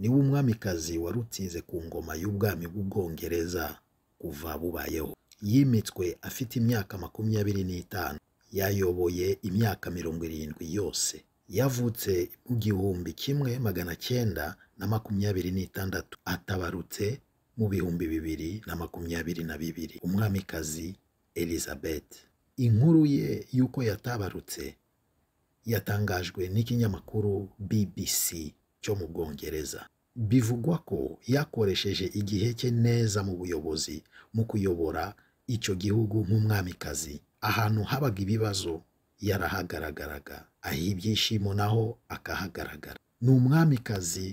niwe umwamikazi warutize ku ngoma y'ubwami bw'ubwongereza kuva bubayeho yimitswe afite imyaka makumyabiri n'itanu yayoboye imyaka mirongo irindwi yose yavutse mu gihumbi kimwe magana cyenda na makumyabiri n'itandatu atabarutse mu bihumbi bibiri na makumyabiri na bibiri umwamikazi elizabeth inkuru ye y'uko yatabarutse yatangajwe n'ikinyamakuru bbc cyo mu Bwongereza bivugwa ko yakoresheje igihe cye neza mu buyobozi mu kuyobora icyo gihugu nk'umwamikazi ahantu habaga ibibazo yarahagaragaraga aho ibyishimo naho akahagaragara ni umwamikazi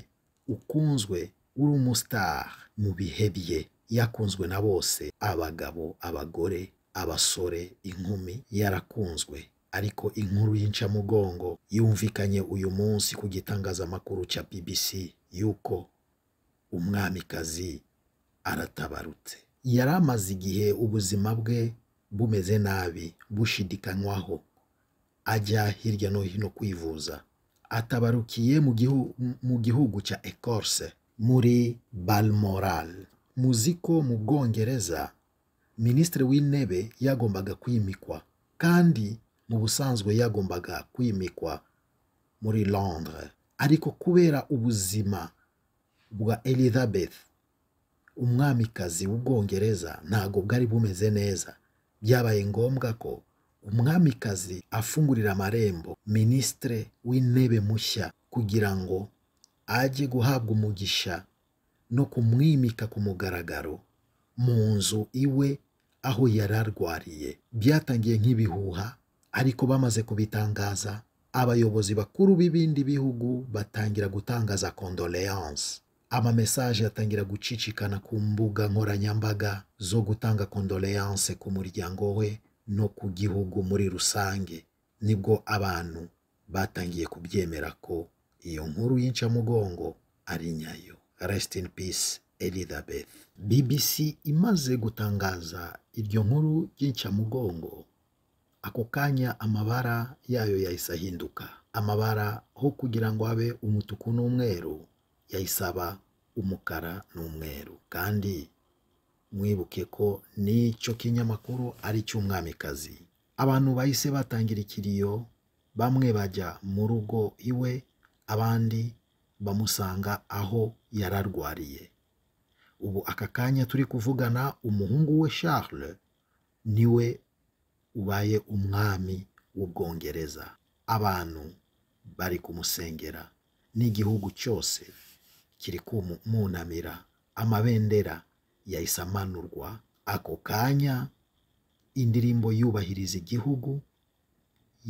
ukunzwe uri umusitari mu bihe bye yakunzwe na bose abagabo abagore abasore inkumi yarakunzwe ariko inkuru y'incamugongo yumvikanye uyu munsi ku gitangazamakuru cya BBC y'uko umwamikazi aratabarutse yari amaze igihe ubuzima bwe bumeze nabi bushidikanywaho ajya hirya no hino kwivuza atabarukiye mu gihugu cya ecorse muri balmoral muzi mu bwongereza minisitiri w'intebe yagombaga kwimikwa kandi mu busanzwe yagombaga kwimikwa muri Londres ariko kubera ubuzima bwa Elizabeth umwamikazi w'ubwongereza ntabwo bwari bumeze neza byabaye ngombwa ko umwamikazi afungurira amarembo minisitire w'intebe mushya kugira ngo ajye guhabwa umugisha no kumwimika ku mugaragaro mu nzu iwe aho yari arwariye byatangiye nk'ibihuha ariko bamaze kubitangaza abayobozi bakuru b'ibindi bihugu batangira gutangaza condoleance amamesaje atangira gucicikana ku mbuga nkoranyambaga zo gutanga condoleance ku muryango we no ku gihugu muri rusange nibwo abantu batangiye kubyemera ko iyo nkuru y'incamugongo ari nyayo rest in peace elizabeth bbc imaze gutangaza iryo nkuru y'incamugongo ako kanya amabara yayo yahise ahinduka amabara ho kugira ngo abe umutuku n'umweru yayisaba umukara n'umweru kandi mwibuke ko n'icyo kinyamakuru ari cy’umwamikazi abantu bahise batangira ikiriyo bamwe bajya mu rugo iwe abandi bamusanga aho yararwariye ubu aka kanya turi kuvugana umuhungu we Charles niwe ubaye umwami w'ubwongereza abantu bari kumusengera n'igihugu cyose kiri kumunamira amabendera yahise amanurwa ako kanya indirimbo yubahiriza igihugu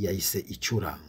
yahise icuranga